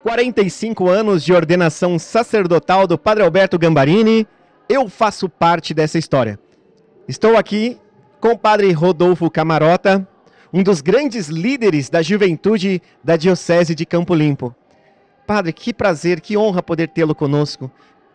45 anos de ordenação sacerdotal do Padre Alberto Gambarini, eu faço parte dessa história. Estou aqui com o Padre Rodolfo Camarota, um dos grandes líderes da juventude da Diocese de Campo Limpo. Padre, que prazer, que honra poder tê-lo conosco.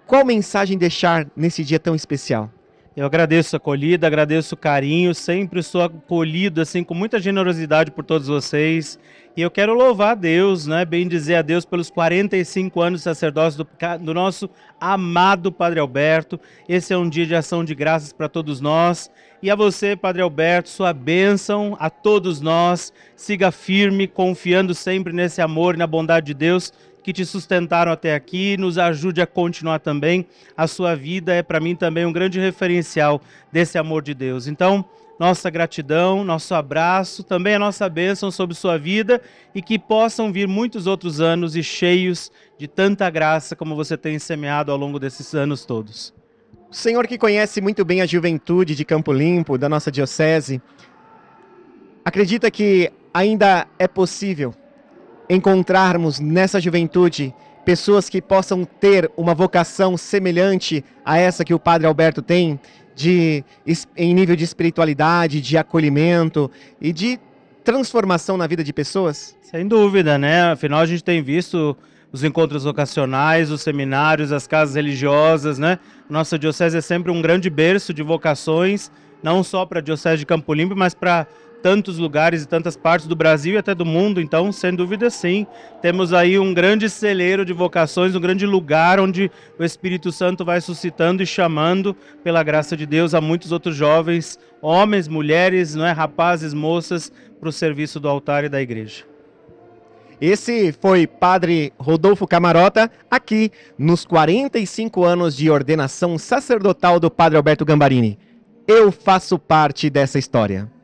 Qual mensagem deixar nesse dia tão especial? Eu agradeço a acolhida, agradeço o carinho, sempre sou acolhido assim com muita generosidade por todos vocês. E eu quero louvar a Deus, né? Bem dizer a Deus pelos 45 anos de sacerdócio do, do nosso amado Padre Alberto. Esse é um dia de ação de graças para todos nós. E a você, Padre Alberto, sua bênção a todos nós. Siga firme, confiando sempre nesse amor e na bondade de Deus que te sustentaram até aqui, nos ajude a continuar também. A sua vida é para mim também um grande referencial desse amor de Deus. Então, nossa gratidão, nosso abraço, também a nossa bênção sobre sua vida e que possam vir muitos outros anos e cheios de tanta graça como você tem semeado ao longo desses anos todos. O Senhor que conhece muito bem a juventude de Campo Limpo, da nossa diocese, acredita que ainda é possível encontrarmos nessa juventude pessoas que possam ter uma vocação semelhante a essa que o Padre Alberto tem, de, em nível de espiritualidade, de acolhimento e de transformação na vida de pessoas? Sem dúvida, né? Afinal, a gente tem visto os encontros vocacionais, os seminários, as casas religiosas, né? Nossa diocese é sempre um grande berço de vocações, não só para a diocese de Campo Limpo, mas para tantos lugares e tantas partes do Brasil e até do mundo, então, sem dúvida, sim, temos aí um grande celeiro de vocações, um grande lugar onde o Espírito Santo vai suscitando e chamando, pela graça de Deus, a muitos outros jovens, homens, mulheres, não é, rapazes, moças, para o serviço do altar e da igreja. Esse foi Padre Rodolfo Camarota, aqui nos 45 anos de ordenação sacerdotal do Padre Alberto Gambarini. Eu faço parte dessa história.